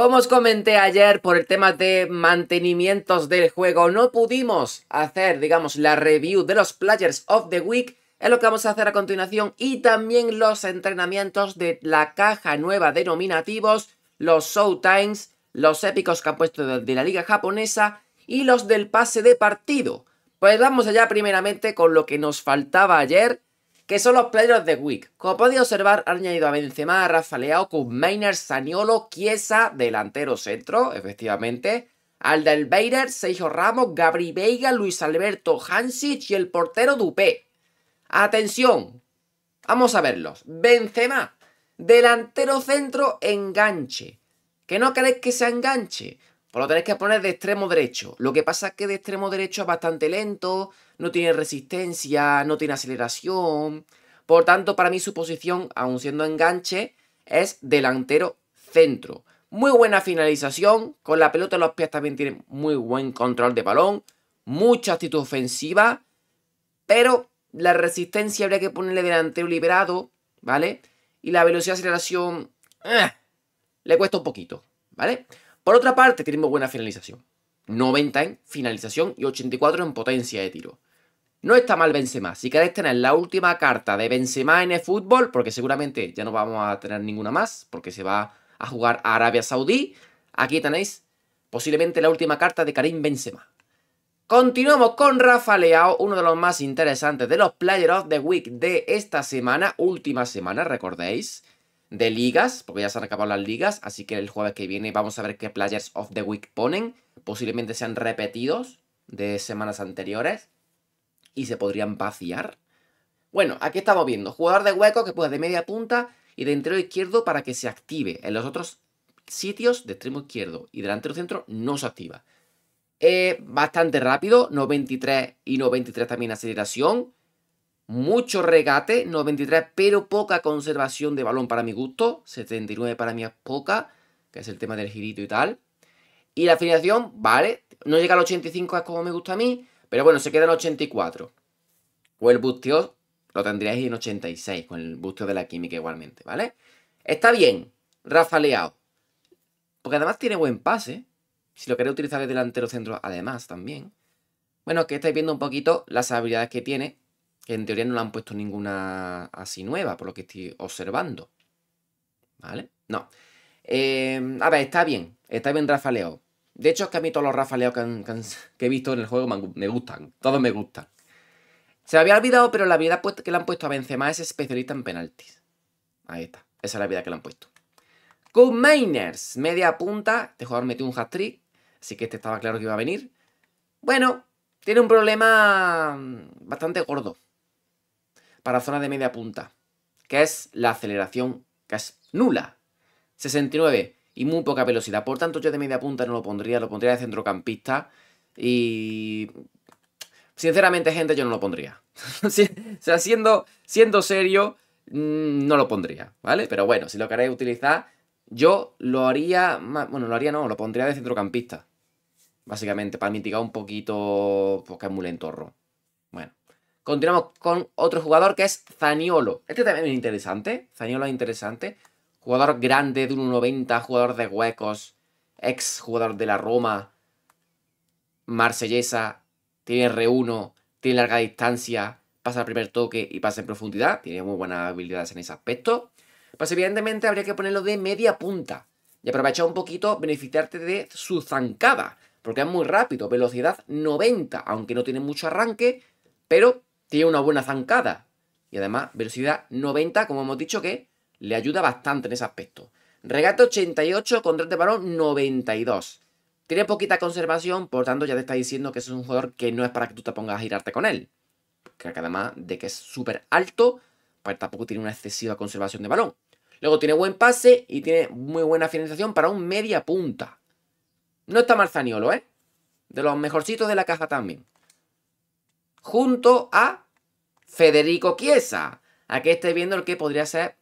Como os comenté ayer por el tema de mantenimientos del juego, no pudimos hacer, digamos, la review de los Players of the Week, es lo que vamos a hacer a continuación, y también los entrenamientos de la caja nueva de nominativos, los times, los épicos que han puesto de la liga japonesa y los del pase de partido. Pues vamos allá primeramente con lo que nos faltaba ayer, que son los players de Week. Como podéis observar, han añadido a Benzema, a Rafa Leao, Saniolo, Chiesa, delantero centro, efectivamente, Aldelbeirer, seijo Ramos, Gabri Veiga, Luis Alberto Hansic y el portero Dupé. Atención, vamos a verlos. Benzema, delantero centro, enganche. Que no queréis que se enganche. Pues lo tenéis que poner de extremo derecho. Lo que pasa es que de extremo derecho es bastante lento, no tiene resistencia, no tiene aceleración. Por tanto, para mí su posición, aun siendo enganche, es delantero centro. Muy buena finalización, con la pelota en los pies también tiene muy buen control de balón, mucha actitud ofensiva, pero la resistencia habría que ponerle delantero liberado, ¿vale? Y la velocidad aceleración eh, le cuesta un poquito, ¿vale? Por otra parte, tenemos buena finalización. 90 en finalización y 84 en potencia de tiro. No está mal Benzema. Si queréis tener la última carta de Benzema en el fútbol, porque seguramente ya no vamos a tener ninguna más, porque se va a jugar a Arabia Saudí, aquí tenéis posiblemente la última carta de Karim Benzema. Continuamos con Rafa Leao, uno de los más interesantes de los Player of the Week de esta semana, última semana, recordéis de ligas, porque ya se han acabado las ligas, así que el jueves que viene vamos a ver qué Players of the Week ponen. Posiblemente sean repetidos de semanas anteriores y se podrían vaciar. Bueno, aquí estamos viendo, jugador de hueco que puede de media punta y de entero izquierdo para que se active. En los otros sitios de extremo izquierdo y delantero centro no se activa. bastante rápido, 93 y 93 también aceleración mucho regate, 93, pero poca conservación de balón para mi gusto, 79 para mí es poca, que es el tema del girito y tal. Y la afiliación, vale, no llega al 85 es como me gusta a mí, pero bueno, se queda en 84. O el busteo lo tendríais en 86 con el busteo de la química igualmente, ¿vale? Está bien, rafaleado. Porque además tiene buen pase. Si lo queréis utilizar de delantero centro, además también. Bueno, que estáis viendo un poquito las habilidades que tiene en teoría no le han puesto ninguna así nueva, por lo que estoy observando. ¿Vale? No. Em, a ver, está bien. Está bien rafaleo. De hecho, es que a mí todos los rafaleos que, he visto en el juego me gustan. Todos me gustan. Se me había olvidado, pero la vida que le han puesto a Benzema es especialista en penaltis. Ahí está. Esa es la vida que le han puesto. Coop miners media punta. Este jugador metió un hat-trick, así que este estaba claro que iba a venir. Bueno, tiene un problema mm, bastante gordo para zona de media punta, que es la aceleración, que es nula. 69 y muy poca velocidad. Por tanto, yo de media punta no lo pondría, lo pondría de centrocampista. Y. Sinceramente, gente, yo no lo pondría. o sea, siendo, siendo serio, mm, no lo pondría, ¿vale? Pero bueno, si lo queréis utilizar, yo lo haría. Bueno, lo haría no, lo pondría de centrocampista. Básicamente, para mitigar un poquito, porque pues, es muy lento Continuamos con otro jugador que es Zaniolo. Este también es interesante. Zaniolo es interesante. Jugador grande de 1.90, jugador de huecos, ex jugador de la Roma, marsellesa, tiene R1, tiene larga distancia, pasa al primer toque y pasa en profundidad. Tiene muy buenas habilidades en ese aspecto. Pues evidentemente habría que ponerlo de media punta y aprovechar un poquito, beneficiarte de su zancada, porque es muy rápido, velocidad 90, aunque no tiene mucho arranque, pero tiene una buena zancada. Y además, velocidad 90, como hemos dicho, que le ayuda bastante en ese aspecto. Regate 88, control de balón 92. Tiene poquita conservación, por tanto ya te está diciendo que es un jugador que no es para que tú te pongas a girarte con él. Creo que además de que es súper alto, pues tampoco tiene una excesiva conservación de balón. Luego tiene buen pase y tiene muy buena finalización para un media punta. No está mal Zaniolo, ¿eh? De los mejorcitos de la caja también junto a Federico Chiesa. Aquí estáis viendo el que podría ser,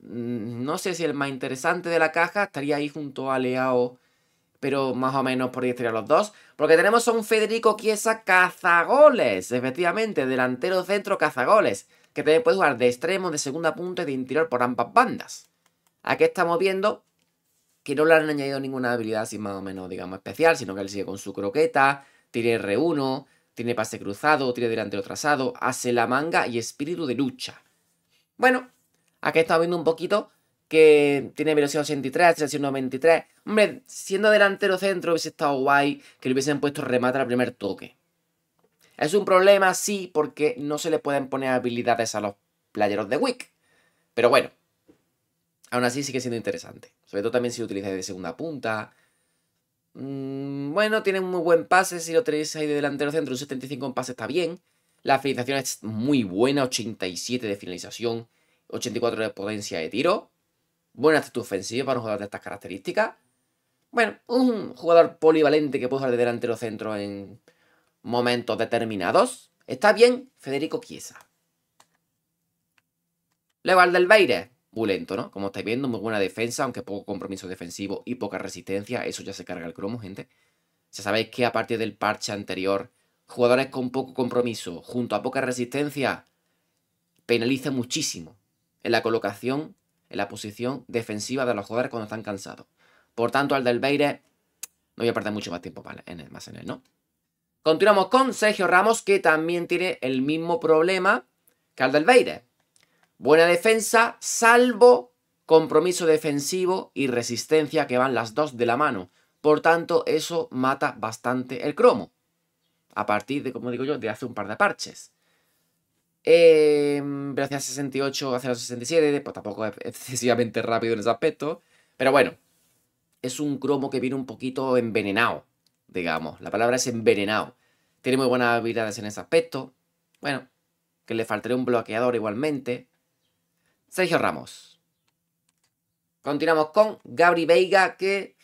mm, no sé si el más interesante de la caja, estaría ahí junto a Leao, pero más o menos por ahí los dos. Porque tenemos a un Federico Chiesa cazagoles, efectivamente, delantero centro cazagoles, que también puede jugar de extremo, de segunda punta y de interior por ambas bandas. Aquí estamos viendo que no le han añadido ninguna habilidad así más o menos, digamos, especial, sino que él sigue con su croqueta, Tire R1, tiene pase cruzado, tira delantero trazado, hace la manga y espíritu de lucha. Bueno, aquí he estado viendo un poquito que tiene velocidad 83, aceleración 93. Hombre, siendo delantero centro hubiese estado guay que le hubiesen puesto remata al primer toque. Es un problema, sí, porque no se le pueden poner habilidades a los playeros de Wick. Pero bueno, aún así sigue siendo interesante. Sobre todo también si lo de segunda punta, Mm, bueno, tiene muy buen pase. Si lo tenéis ahí de delantero centro, un 75 en pase está bien. La finalización es muy buena, 87 de finalización, 84 de potencia de tiro. Buena actitud ofensiva para un jugador de estas características. Bueno, un jugador polivalente que puede jugar de delantero centro en momentos determinados. Está bien, Federico Chiesa. Luego al del Beire muy lento, ¿no? Como estáis viendo, muy buena defensa, aunque poco compromiso defensivo y poca resistencia. Eso ya se carga el cromo, gente. Ya sabéis que a partir del parche anterior, jugadores con poco compromiso junto a poca resistencia penalizan muchísimo en la colocación, en la posición defensiva de los jugadores cuando están cansados. Por tanto, al del Beire, no voy a perder mucho más tiempo en el, más en él, ¿no? Continuamos con Sergio Ramos, que también tiene el mismo problema que al del Beire. Buena defensa, salvo compromiso defensivo y resistencia que van las dos de la mano. Por tanto, eso mata bastante el cromo. A partir de, como digo yo, de hace un par de parches. Eh, em, velocidad 68 hacia 67, pues tampoco es excesivamente rápido en ese aspecto. Pero bueno, es un cromo que viene un poquito envenenado, digamos. La palabra es envenenado. Tiene muy buenas habilidades en ese aspecto. Bueno, que le faltaría un bloqueador igualmente. Sergio Ramos. Continuamos con Gabri Veiga, que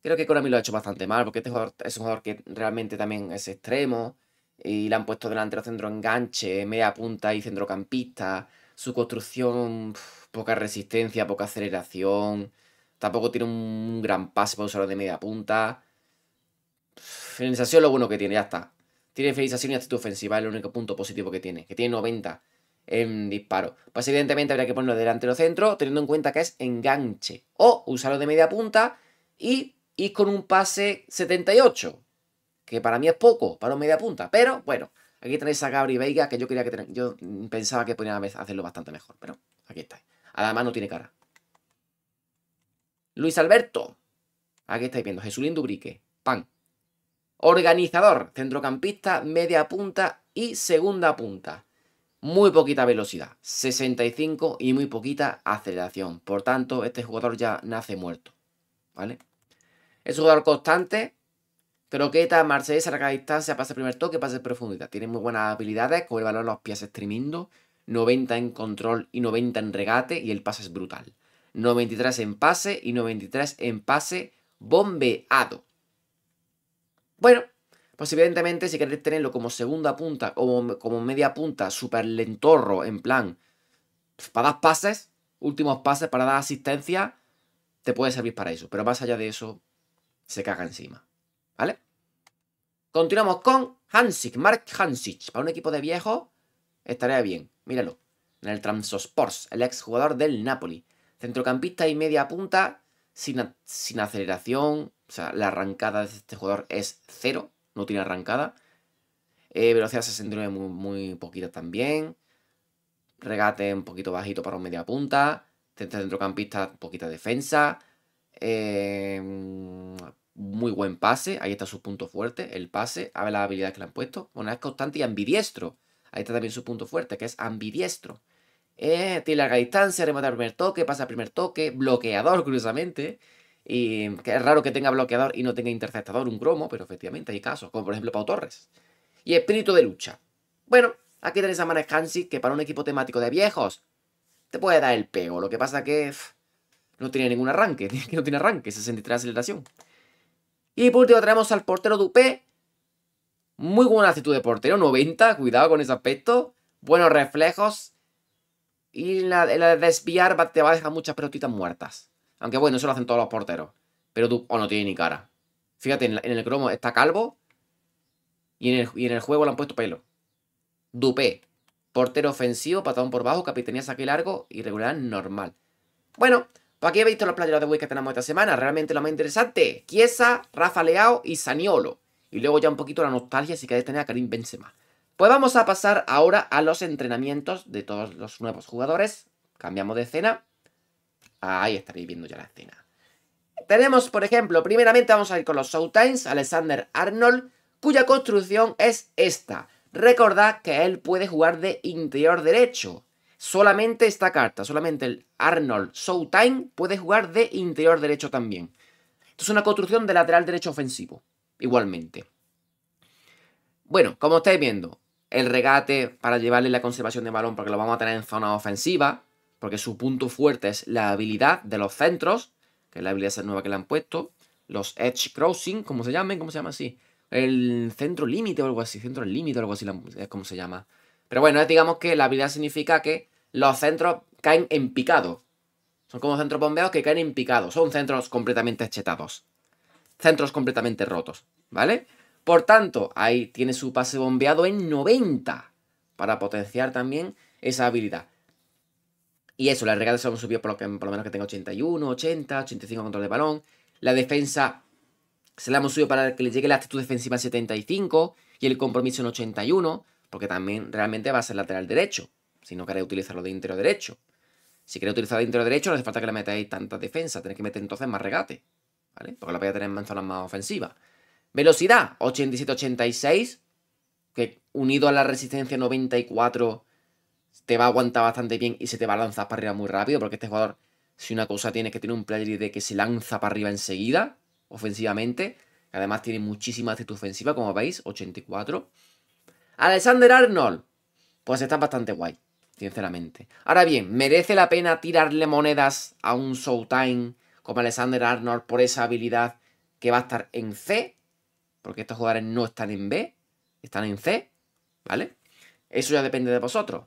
creo que mí lo ha hecho bastante mal, porque este jugador es un jugador que realmente también es extremo, y le han puesto delantero centro enganche, media punta y centrocampista. Su construcción, poca resistencia, poca aceleración. Tampoco tiene un gran pase para usarlo de media punta. Finalización lo bueno que tiene, ya está. Tiene finalización y actitud ofensiva, es el único punto positivo que tiene. Que tiene 90 en disparo. Pues evidentemente habría que ponerlo delante delantero centro, teniendo en cuenta que es enganche. O usarlo de media punta y ir con un pase 78. Que para mí es poco, para un media punta. Pero bueno, aquí tenéis a Gabri Veiga, que yo quería que yo pensaba que podía hacerlo bastante mejor. Pero aquí está. Además no tiene cara. Luis Alberto. Aquí estáis viendo. Jesulín Dubrique. Pan. Organizador, centrocampista, media punta y segunda punta muy poquita velocidad, 65 y muy poquita aceleración. Por tanto, este jugador ya nace muerto, ¿vale? Es un jugador constante, Croqueta, a larga distancia, el primer toque, pase profundidad. Tiene muy buenas habilidades, con el valor los pies es tremendo. 90 en control y 90 en regate y el pase es brutal. 93 en pase y 93 en pase bombeado. Bueno, pues evidentemente si queréis tenerlo como segunda punta, O como media punta, súper lentorro, en plan, pues, para dar pases, últimos pases, para dar asistencia, te puede servir para eso. Pero más allá de eso, se caga encima. ¿Vale? Continuamos con Hansik, Mark Hansik. Para un equipo de viejo, estaría bien. Míralo. En el Transosports, el exjugador del Napoli. Centrocampista y media punta, sin, sin aceleración. O sea, la arrancada de este jugador es cero no tiene arrancada. Eh, velocidad 69 muy, muy poquita también. Regate un poquito bajito para un media punta. Centrocampista, poquita defensa. Em, muy buen pase. Ahí está su punto fuerte, el pase. A ver las habilidades que le han puesto. Bueno, es constante y ambidiestro. Ahí está también su punto fuerte, que es ambidiestro. Eh, tiene larga distancia, remata al primer toque, pasa al primer toque, bloqueador, curiosamente. Y que es raro que tenga bloqueador y no tenga interceptador, un cromo, pero efectivamente hay casos, como por ejemplo Pau Torres. Y espíritu de lucha. Bueno, aquí tenés a Manes Hansi, que para un equipo temático de viejos te puede dar el pego. Lo que pasa que no tiene ningún arranque, que no tiene arranque, 63 aceleración. Y por último tenemos al portero Dupé. Muy buena actitud de portero, 90, cuidado con ese aspecto. Buenos reflejos. Y la, la de desviar te va a dejar muchas pelotitas muertas. Aunque bueno, eso lo hacen todos los porteros. Pero tú, o no tiene ni cara. Fíjate, en, el cromo está calvo. Y en, el, juego le han puesto pelo. Dupé. Portero ofensivo, patadón por bajo, capitanía saque largo y regular normal. Bueno, pues aquí habéis visto los playeros de Wii que tenemos esta semana. Realmente lo más interesante. Chiesa, Rafa Leao y Saniolo. Y luego ya un poquito la nostalgia si queréis tener a Karim Benzema. Pues vamos a pasar ahora a los entrenamientos de todos los nuevos jugadores. Cambiamos de escena. Ahí estaréis viendo ya la escena. Tenemos, por ejemplo, primeramente vamos a ir con los Times, Alexander Arnold, cuya construcción es esta. Recordad que él puede jugar de interior derecho. Solamente esta carta, solamente el Arnold Showtime puede jugar de interior derecho también. Esto es una construcción de lateral derecho ofensivo, igualmente. Bueno, como estáis viendo, el regate para llevarle la conservación de balón porque lo vamos a tener en zona ofensiva porque su punto fuerte es la habilidad de los centros, que es la habilidad nueva que le han puesto, los edge crossing, como se llamen, ¿cómo se llama así? El centro límite o algo así, centro límite o algo así es como se llama. Pero bueno, digamos que la habilidad significa que los centros caen en picado. Son como centros bombeados que caen en picado. Son centros completamente chetados. Centros completamente rotos, ¿vale? Por tanto, ahí tiene su pase bombeado en 90 para potenciar también esa habilidad. Y eso, la regata se subió por lo, que, por lo menos que tenga 81, 80, 85 control de balón. La defensa se la hemos subido para que le llegue la actitud defensiva en 75 y el compromiso en 81, porque también realmente va a ser lateral derecho, si no queréis utilizarlo de interior derecho. Si queréis utilizarlo de interior derecho, no hace falta que le metáis tanta defensa, tenéis que meter entonces más regate, ¿vale? Porque la vais a tener en zonas más ofensivas. Velocidad, 87-86, que unido a la resistencia 94 te va a aguantar bastante bien y se te va a lanzar para arriba muy rápido, porque este jugador, si una cosa tiene, es que tiene un player de que se lanza para arriba enseguida, ofensivamente. Además tiene muchísima actitud ofensiva, como veis, 84. Alexander Arnold, pues está bastante guay, sinceramente. Ahora bien, ¿merece la pena tirarle monedas a un Showtime como Alexander Arnold por esa habilidad que va a estar en C? Porque estos jugadores no están en B, están en C, ¿vale? Eso ya depende de vosotros.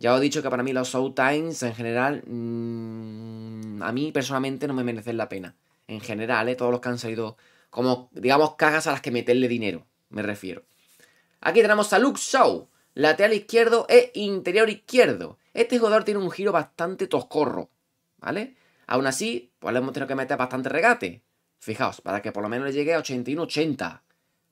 Ya os he dicho que para mí los times en general, mm, a mí personalmente no me merecen la pena. En general, ¿eh? todos los que han salido como, digamos, cajas a las que meterle dinero, me refiero. Aquí tenemos a Luke Show, lateral izquierdo e interior izquierdo. Este jugador tiene un giro bastante toscorro, ¿vale? Aún así, pues le hemos tenido que meter bastante regate. Fijaos, para que por lo menos le llegue a 81-80.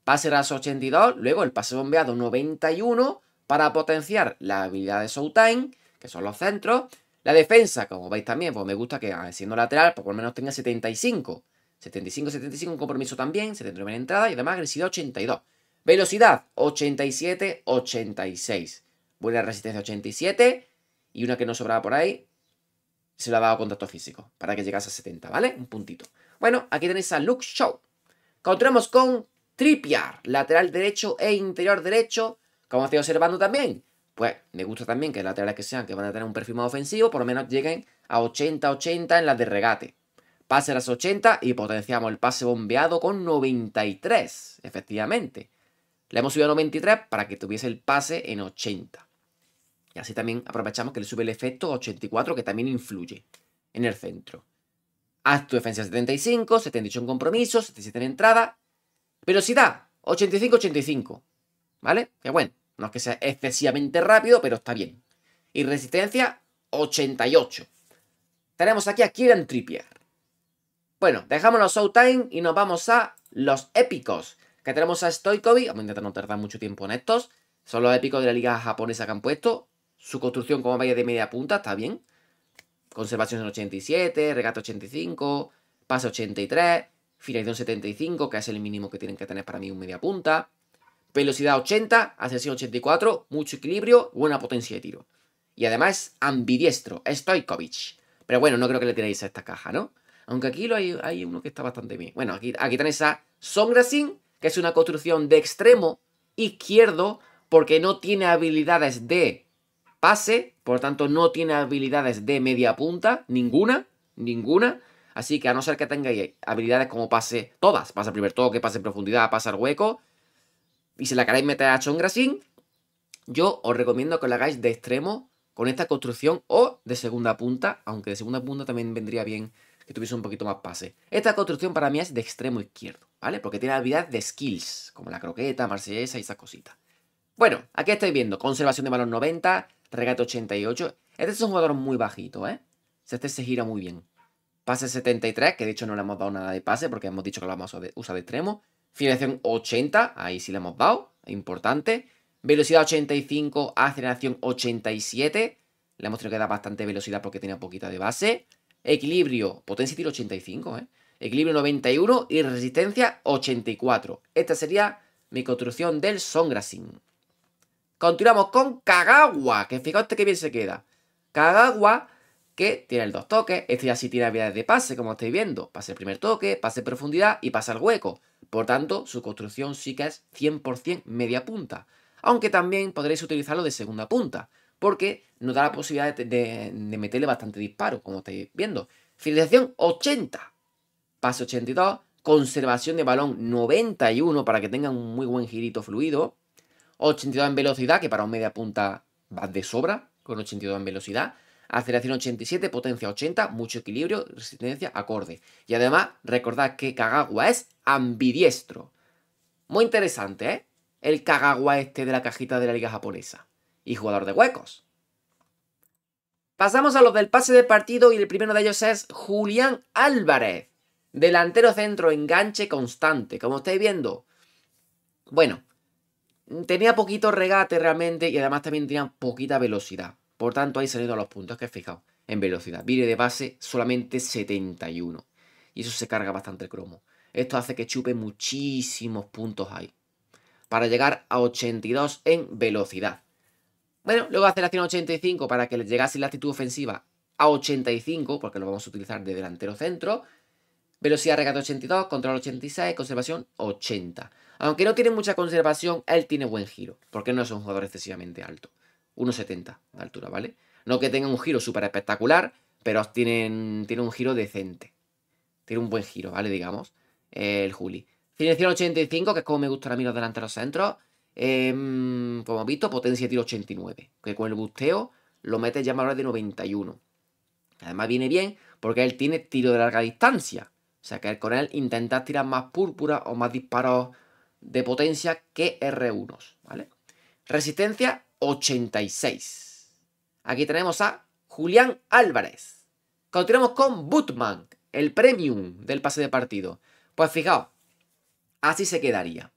Pase los 82, luego el pase bombeado 91 para potenciar la habilidad de Showtime, que son los centros. La defensa, como veis también, pues me gusta que ah, siendo lateral, pues por lo menos tenga 75. 75, 75 un compromiso también, 79 en entrada y además agresividad 82. Velocidad 87, 86. Buena resistencia 87 y una que no sobraba por ahí, se la ha dado contacto físico para que llegase a 70, ¿vale? Un puntito. Bueno, aquí tenéis a Luke Show. Continuamos con Trippier, lateral derecho e interior derecho. ¿Cómo estoy observando también? Pues me gusta también que laterales que sean, que van a tener un perfil más ofensivo, por lo menos lleguen a 80-80 en las de regate. Pase a las 80 y potenciamos el pase bombeado con 93, efectivamente. Le hemos subido a 93 para que tuviese el pase en 80. Y así también aprovechamos que le sube el efecto 84, que también influye en el centro. Haz tu defensa 75, 78 en compromiso, 77 en entrada. da, 85-85. ¿Vale? Qué bueno. No es que sea excesivamente rápido, pero está bien. Y resistencia, 88. Tenemos aquí a Kieran Trippier. Bueno, dejamos los Showtime y nos vamos a los épicos. Que tenemos a Stoikovic, vamos a intentar no tardar mucho tiempo en estos. Son los épicos de la liga japonesa que han puesto. Su construcción como vaya de media punta, está bien. Conservación en 87, regate 85, pase 83, finalización 75, que es el mínimo que tienen que tener para mí un media punta. Velocidad 80, ascensión 84, mucho equilibrio, buena potencia de tiro. Y además, ambidiestro, Stojkovic. Pero bueno, no creo que le tenéis a esta caja, ¿no? Aunque aquí lo hay, hay uno que está bastante bien. Bueno, aquí, aquí tenéis a Songrasin, que es una construcción de extremo izquierdo, porque no tiene habilidades de pase, por lo tanto no tiene habilidades de media punta, ninguna, ninguna. Así que a no ser que tengáis habilidades como pase, todas, pase primer que pase en profundidad, pase al hueco, y si la queréis meter a Chongrasin, yo os recomiendo que la hagáis de extremo con esta construcción o de segunda punta, aunque de segunda punta también vendría bien que tuviese un poquito más pase. Esta construcción para mí es de extremo izquierdo, ¿vale? Porque tiene habilidad de skills, como la croqueta, marsellesa y esas cositas. Bueno, aquí estáis viendo, conservación de balón 90, regate 88. Este es un jugador muy bajito, ¿eh? Este, este se gira muy bien. Pase 73, que de hecho no le hemos dado nada de pase porque hemos dicho que lo vamos a usar de extremo. Finalización 80, ahí sí la hemos dado, importante. Velocidad 85, aceleración 87. Le hemos tenido que dar bastante velocidad porque tenía poquita de base. Equilibrio, potencia y 85, ¿eh? Equilibrio 91 y resistencia 84. Esta sería mi construcción del Songrasin. Continuamos con Kagawa, que fíjate que bien se queda. Kagawa que tiene el dos toques. Este ya sí tiene habilidades de pase, como estáis viendo. Pase el primer toque, pase profundidad y pasa el hueco. Por tanto, su construcción sí que es 100% media punta. Aunque también podréis utilizarlo de segunda punta, porque nos da la posibilidad de, meterle bastante disparo, como estáis viendo. Finalización 80, pase 82, conservación de balón 91 para que tenga un muy buen girito fluido. 82 en velocidad, que para un media punta va de sobra con 82 en velocidad aceleración 87, potencia 80, mucho equilibrio, resistencia acorde. Y además, recordad que Kagawa es ambidiestro. Muy interesante, ¿eh? El Kagawa este de la cajita de la liga japonesa. Y jugador de huecos. Pasamos a los del pase de partido y el primero de ellos es Julián Álvarez. Delantero centro, enganche constante, como estáis viendo. Bueno, tenía poquito regate realmente y además también tenía poquita velocidad. Por tanto, ahí salen a los puntos que he fijado En velocidad, viene de base solamente 71. Y eso se carga bastante el cromo. Esto hace que chupe muchísimos puntos ahí. Para llegar a 82 en velocidad. Bueno, luego hace la 85 para que le llegase la actitud ofensiva a 85, porque lo vamos a utilizar de delantero centro. Velocidad regate 82, control 86, conservación 80. Aunque no tiene mucha conservación, él tiene buen giro, porque no es un jugador excesivamente alto. 1,70 de altura, ¿vale? No que tenga un giro súper espectacular, pero tienen, tiene un giro decente. Tiene un buen giro, ¿vale? Digamos, el Juli. el 85, que es como me gustan a mí los delanteros centros. Como em, pues hemos visto, potencia de tiro 89. Que con el busteo lo metes ya más de 91. Además viene bien porque él tiene tiro de larga distancia. O sea que con él intentas tirar más púrpura o más disparos de potencia que R1, ¿vale? Resistencia 86. Aquí tenemos a Julián Álvarez. Continuamos con Butman, el premium del pase de partido. Pues fijaos, así se quedaría.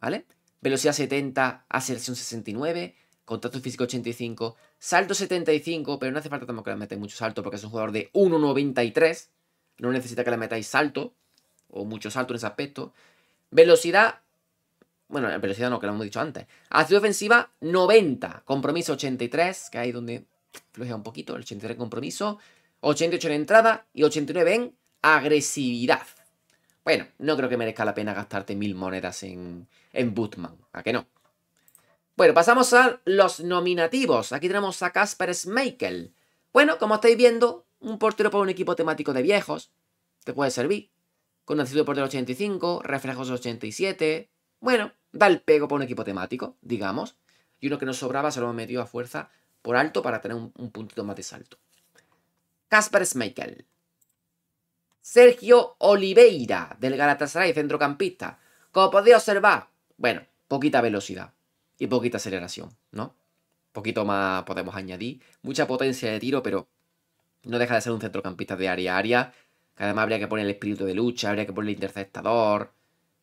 ¿Vale? Velocidad 70, aceleración 69, contacto físico 85, salto 75, pero no hace falta tampoco que le metáis mucho salto porque es un jugador de 1.93. No necesita que le metáis salto o mucho salto en ese aspecto. Velocidad bueno, en velocidad no, que lo hemos dicho antes. Actitud ofensiva 90, compromiso 83, que ahí donde flojea un poquito, el 83 en compromiso, 88 en entrada y 89 en agresividad. Bueno, no creo que merezca la pena gastarte mil monedas en, en Bootman, ¿a que no? Bueno, pasamos a los nominativos. Aquí tenemos a Casper Schmeichel. Bueno, como estáis viendo, un portero para un equipo temático de viejos. Te puede servir. Con actitud de portero 85, reflejos 87, bueno, da el pego para un equipo temático, digamos. Y uno que nos sobraba se lo metido a fuerza por alto para tener un, puntito más de salto. Caspar Schmeichel. Sergio Oliveira, del Galatasaray, centrocampista. Como podéis observar, bueno, poquita velocidad y poquita aceleración, ¿no? Poquito más podemos añadir. Mucha potencia de tiro, pero no deja de ser un centrocampista de área a área. Que además habría que poner el espíritu de lucha, habría que poner el interceptador,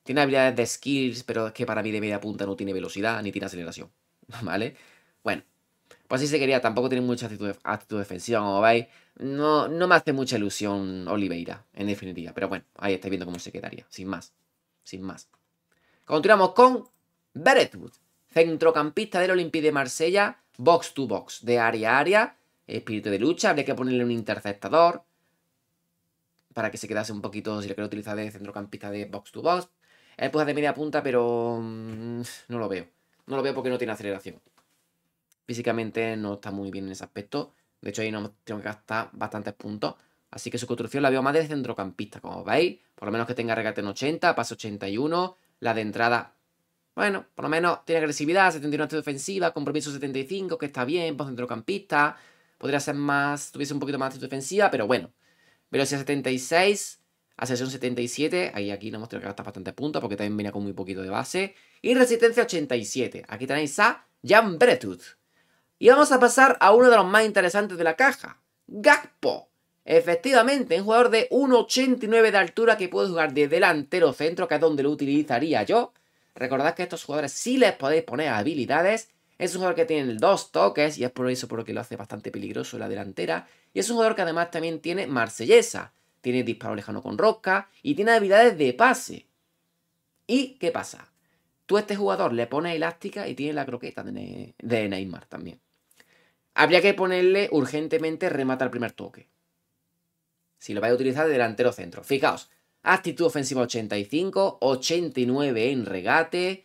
tiene habilidades de skills, pero es que para mí de media punta no tiene velocidad ni tiene aceleración. ¿Vale? Bueno, pues así se quería. Tampoco tiene mucha actitud, defensiva, como veis. No, no me hace mucha ilusión Oliveira, en definitiva. Pero bueno, ahí estáis viendo cómo se quedaría. Sin más. Sin más. Continuamos con Beretwood, centrocampista del Olympique de Marsella, box to box, de área a área, espíritu de lucha. Habría que ponerle un interceptador para que se quedase un poquito, si lo quiero utilizar de centrocampista de box to box. Él puede hacer media punta, pero mm, no lo veo. No lo veo porque no tiene aceleración. Físicamente no está muy bien en ese aspecto. De hecho, ahí no tengo que gastar bastantes puntos. Así que su construcción la veo más de centrocampista, como veis. Por lo menos que tenga regate en 80, pase 81. La de entrada, bueno, por lo menos tiene agresividad, de defensiva, compromiso 75, que está bien, por pues centrocampista. Podría ser más, tuviese un poquito más de defensiva, pero bueno. Velocidad 76, a sesión 77, ahí aquí no hemos tenido que gastar bastantes puntos porque también viene con muy poquito de base. Y resistencia 87, aquí tenéis a Jan Bretut. Y vamos a pasar a uno de los más interesantes de la caja, Gakpo. Efectivamente, un jugador de 1,89 de altura que puede jugar de delantero centro, que es donde lo utilizaría yo. Recordad que a estos jugadores sí les podéis poner habilidades. Es un jugador que tiene dos toques y es por eso por lo que lo hace bastante peligroso en la delantera. Y es un jugador que además también tiene marsellesa tiene disparo lejano con rosca y tiene habilidades de pase. ¿Y qué pasa? Tú a este jugador le pones elástica y tiene la croqueta de, Neymar también. Habría que ponerle urgentemente remata al primer toque. Si lo vais a utilizar de delantero centro. Fijaos, actitud ofensiva 85, 89 en regate,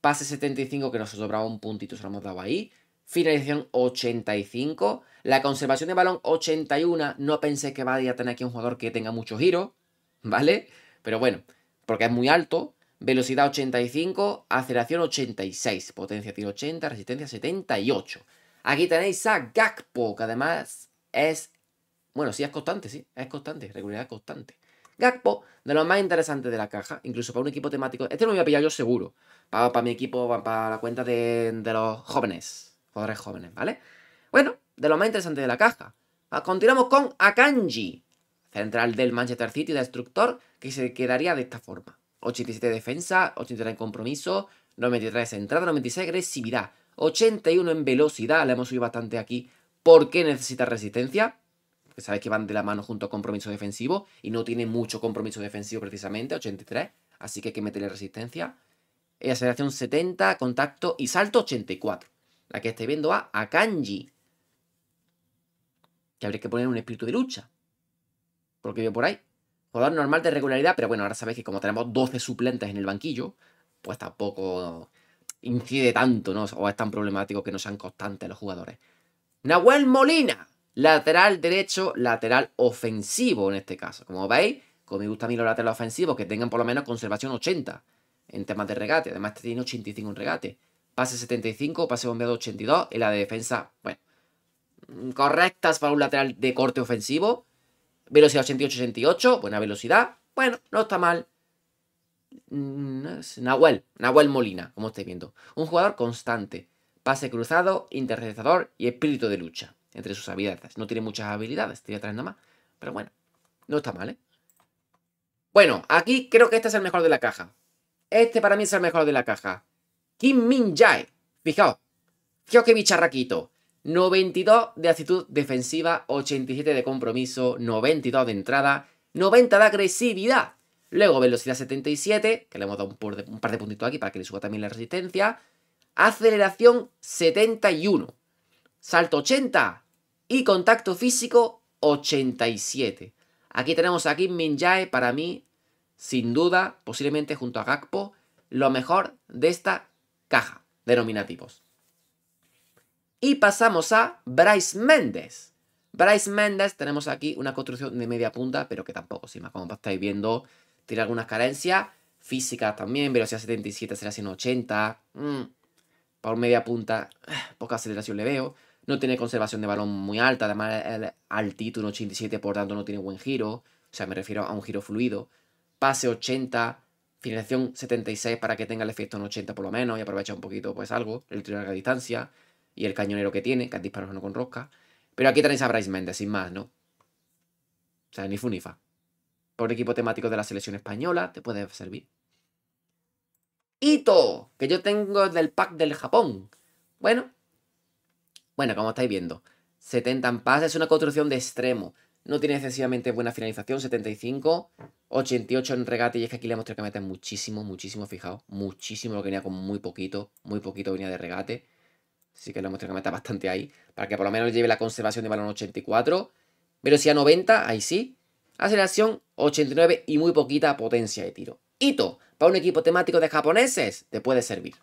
pase 75 que nos sobraba un puntito, se lo hemos dado ahí finalización 85, la conservación de balón 81, no pensé que vaya a tener aquí un jugador que tenga mucho giro, ¿vale? Pero bueno, porque es muy alto, velocidad 85, aceleración 86, potencia tiro 80, resistencia 78. Aquí tenéis a Gakpo, que además es, bueno, sí es constante, sí, es constante, regularidad constante. Gakpo, de los más interesantes de la caja, incluso para un equipo temático. Este lo voy a pillar yo seguro, para, mi equipo, para, la cuenta de, de los jóvenes jugadores jóvenes, ¿vale? Bueno, de lo más interesante de la caja. Continuamos con Akanji, central del Manchester City, destructor, que se quedaría de esta forma. 87 defensa, 83 en compromiso, 93 entrada, 96 agresividad, 81 en velocidad, Le hemos subido bastante aquí. porque necesita resistencia? Porque sabéis que van de la mano junto a compromiso defensivo y no tiene mucho compromiso defensivo precisamente, 83, así que hay que meterle resistencia. Aceleración 70, contacto y salto 84 la que estáis viendo a, a Kanji. Que habría que poner un espíritu de lucha. Porque veo por ahí. Jugador normal de regularidad, pero bueno, ahora sabéis que como tenemos 12 suplentes en el banquillo, pues tampoco incide tanto, ¿no? O es tan problemático que no sean constantes los jugadores. Nahuel Molina, lateral derecho, lateral ofensivo en este caso. Como veis, como me gusta a mí los laterales ofensivos, que tengan por lo menos conservación 80 en temas de regate. Además, este tiene 85 en regate. Pase 75, pase bombeado 82. En la de defensa, bueno, mm, correctas para un lateral de corte ofensivo. Velocidad 88-88, buena velocidad. Bueno, no está mal. Mm, Nahuel, Nahuel Molina, como estáis viendo. Un jugador constante. Pase cruzado, interceptador y espíritu de lucha. Entre sus habilidades. No tiene muchas habilidades, tiene tres nada más. Pero bueno, no está mal, ¿eh? Bueno, aquí creo que este es el mejor de la caja. Este para mí es el mejor de la caja. Kim Min Jae. Fijaos. Fijaos qué bicharraquito. 92 de actitud defensiva, 87 de compromiso, 92 de entrada, 90 de agresividad. Luego velocidad 77, que le hemos dado un, par de puntitos aquí para que le suba también la resistencia. Aceleración 71. Salto 80. Y contacto físico 87. Aquí tenemos a Kim Min Jae, para mí, sin duda, posiblemente junto a Gakpo, lo mejor de esta caja denominativos. Y pasamos a Bryce Méndez. Bryce Méndez, tenemos aquí una construcción de media punta, pero que tampoco, si más como estáis viendo, tiene algunas carencias físicas también, velocidad 77 será 180. Por Para media punta, eh, poca aceleración le veo. No tiene conservación de balón muy alta, además el altitud 87, por tanto no tiene buen giro. O sea, me refiero a un giro fluido. Pase 80, finalización 76 para que tenga el efecto en 80 por lo menos y aprovecha un poquito pues algo, el tiro a distancia y el cañonero que tiene, que es disparos no con rosca. Pero aquí tenéis a Bryce Mendes, sin más, ¿no? O sea, ni funifa. Por el equipo temático de la selección española te puede servir. ¡Hito! que yo tengo del pack del Japón. Bueno, bueno, como estáis viendo, 70 en paz es una construcción de extremo. No tiene excesivamente buena finalización, 75. 88 en regate y es que aquí le hemos que mete muchísimo, muchísimo, fijado Muchísimo, lo que venía con muy poquito, muy poquito venía de regate. Así que le hemos que meter bastante ahí, para que por lo menos lleve la conservación de balón 84. Velocidad 90, ahí sí. Aceleración 89 y muy poquita potencia de tiro. Hito, para un equipo temático de japoneses, te puede servir.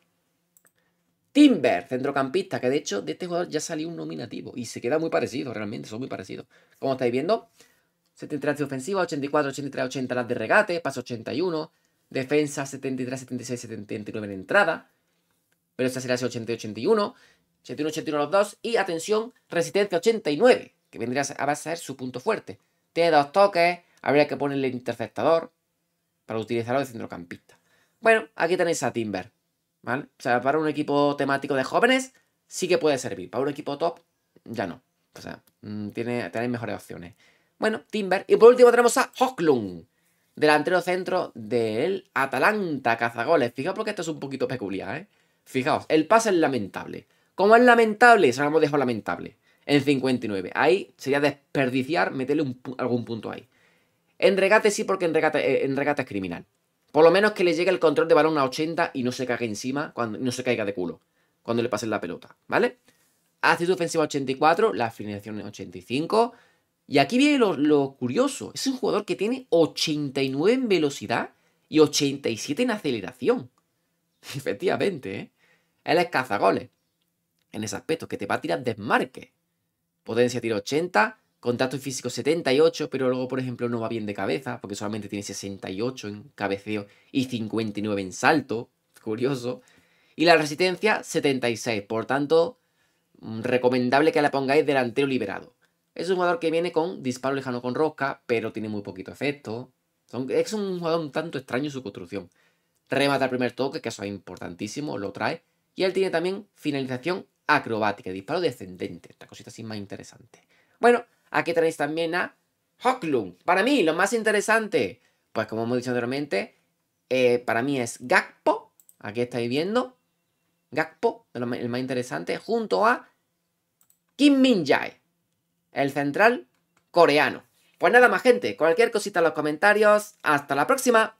Timber, centrocampista, que de hecho de este jugador ya salió un nominativo y se queda muy parecido, realmente, son muy parecidos. Como estáis viendo, 73 de ofensiva, 84, 83, 80 las de regate, paso 81, defensa 73, 76, 79 en entrada, Pero esta será 80, 81, 81, 81 los dos y atención, resistencia 89, que vendría a ser su punto fuerte. Tiene dos toques, habría que ponerle interceptador para utilizarlo de centrocampista. Bueno, aquí tenéis a Timber. ¿vale? O sea, para un equipo temático de jóvenes sí que puede servir. Para un equipo top, ya no. O sea, mm, tiene, tenéis mejores opciones. Bueno, Timber. Y por último tenemos a Hochlung, Delantero centro del Atalanta Cazagoles. Fijaos porque esto es un poquito peculiar, ¿eh? Fijaos, el pase es lamentable. Como es lamentable? Se lo hemos dejado lamentable. En 59. Ahí sería desperdiciar meterle algún punto ahí. En regate sí, porque en regate eh, es criminal. Por lo menos que le llegue el control de balón a 80 y no se caiga encima, cuando, no se caiga de culo cuando le pasen la pelota, ¿vale? Actitud ofensiva 84, la finalización 85. Y aquí viene lo, curioso. Es un jugador que tiene 89 en velocidad y 87 en aceleración. Efectivamente, ¿eh? Él es cazagoles. En ese aspecto, que te va a tirar desmarque. Potencia tiro 80, Contacto físico 78, pero luego, por ejemplo, no va bien de cabeza, porque solamente tiene 68 en cabeceo y 59 en salto. Curioso. Y la resistencia 76, por tanto, mm, recomendable que la pongáis delantero liberado. Es un jugador que viene con disparo lejano con rosca, pero tiene muy poquito efecto. es un jugador un tanto extraño su construcción. Remata el primer toque, que eso es importantísimo, lo trae. Y él tiene también finalización acrobática, disparo descendente. Esta cosita así más interesante. Bueno, Aquí tenéis también a Hoklum. Para mí, lo más interesante, pues como hemos dicho anteriormente, eh, para mí es Gakpo. Aquí estáis viendo. Gakpo, el más interesante, junto a Kim Min Jae, el central coreano. Pues nada más, gente. Cualquier cosita en los comentarios. Hasta la próxima.